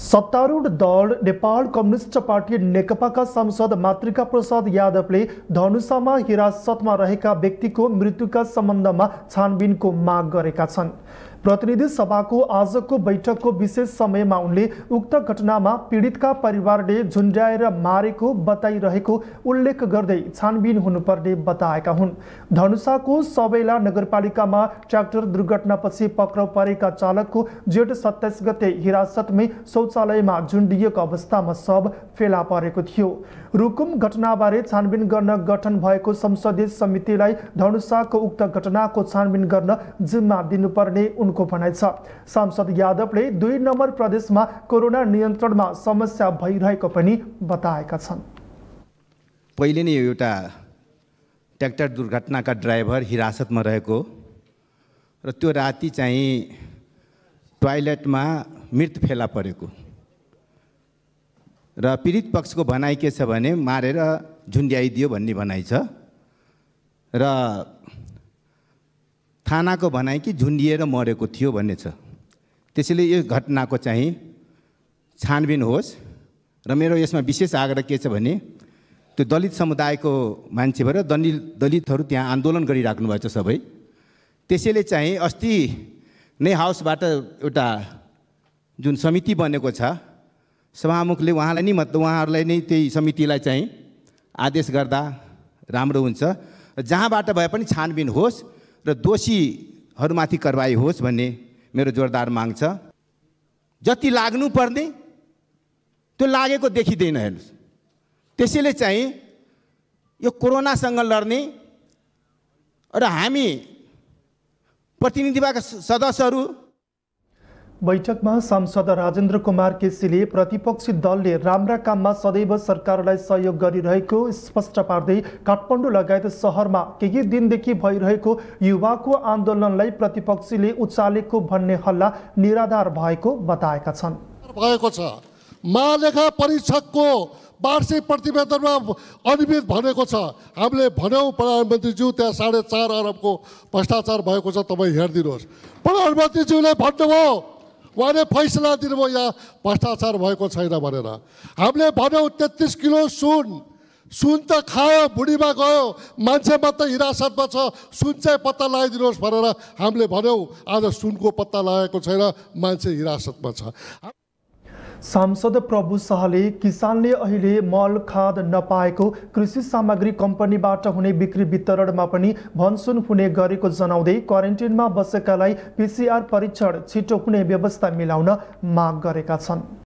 सत्तारूढ दल Nepal communist party नेकपाका सांसद मातृका प्रसाद यादवले धनुषामा हिरासतमा रहेका व्यक्तिको मृत्युका सम्बन्धमा छानबिनको माग गरेका छन् प्रतिनिधि सभाको आजको बैठकको विशेष समयमा उनले उक्त घटनामा पीडितका परिवारले झुन्ड्याएर मारेको बताइरहेको उल्लेख गर्दै छानबिन हुनुपर्ने बताएका हुन् धनुषाको सबैला नगरपालिकामा ट्र्याक्टर दुर्घटनापछि पक्राउ परेका चालकको जेठ सत्ताइस गते हिरासतमै शौचालयमा झुन्डिएको अवस्थामा सब फेला परेको थियो रुकुम घटनाबारे छानबिन गर्न गठन भएको संसदीय समितिलाई धनुषाको उक्त घटनाको छानबिन गर्न जिम्मा दिनुपर्ने उनको उनको भनाइ छ सांसद यादवले दुई नम्बर प्रदेशमा कोरोना नियन्त्रणमा समस्या भइरहेको पनि बताएका छन् पहिले नै एउटा ट्र्याक्टर दुर्घटनाका ड्राइभर हिरासतमा रहेको र त्यो राति चाहिँ टोयलेटमा मृत फेला परेको र पीडित पक्षको भनाइ के छ भने मारेर झुन्ड्याइदियो भन्ने भनाइ छ र थानाको भनाइ कि झुन्डिएर मरेको थियो भन्ने छ त्यसैले यो घटनाको चाहिँ छानबिन होस् र मेरो यसमा विशेष आग्रह के छ भने त्यो दलित समुदायको मान्छे भएर दलित दलितहरू त्यहाँ आन्दोलन गरिराख्नु भएको छ सबै त्यसैले चाहिँ अस्ति नै हाउसबाट एउटा जुन समिति बनेको छ सभामुखले उहाँलाई नै मतलब उहाँहरूलाई नै त्यही समितिलाई चाहिँ आदेश गर्दा राम्रो हुन्छ र जहाँबाट भए पनि छानबिन होस् र दोषीहरूमाथि कारवाही होस् भन्ने मेरो जोरदार माग छ जति लाग्नुपर्ने त्यो लागेको देखिँदैन हेर्नुहोस् त्यसैले चाहिँ यो कोरोनासँग लड्ने र हामी प्रतिनिधिका सदस्यहरू बैठकमा सांसद राजेन्द्र कुमार केसीले प्रतिपक्षी दलले राम्रा काममा सदैव सरकारलाई सहयोग गरिरहेको स्पष्ट पार्दै काठमाडौँ लगायत सहरमा केही दिनदेखि भइरहेको युवाको आन्दोलनलाई प्रतिपक्षीले उचालेको भन्ने हल्ला निराधार भएको बताएका छन् भएको छ महालेखा परीक्षकको वार्षिक प्रतिवेदनमा अनियमित भनेको छ हामीले भन्यौँ प्रधानमन्त्रीज्यू त्यहाँ साढे चार अरबको भ्रष्टाचार भएको छ तपाईँ हेरिदिनुहोस् प्रधानमन्त्रीज्यूले भन्नुभयो उहाँले फैसला दिनुभयो यहाँ भ्रष्टाचार भएको छैन भनेर हामीले भन्यौँ तेत्तिस किलो सुन सुन त खायो बुढीमा गयो मान्छे मात्रै हिरासतमा छ सुन चाहिँ पत्ता लगाइदिनुहोस् भनेर हामीले भन्यौँ आज सुनको पत्ता लगाएको छैन मान्छे हिरासतमा छ सांसद प्रभु शाहले किसानले अहिले मल खाद नपाएको कृषि सामग्री कम्पनीबाट हुने बिक्री वितरणमा पनि भनसुन हुने गरेको जनाउँदै क्वारेन्टिनमा बसेकालाई पिसिआर परीक्षण छिटो हुने व्यवस्था मिलाउन माग गरेका छन्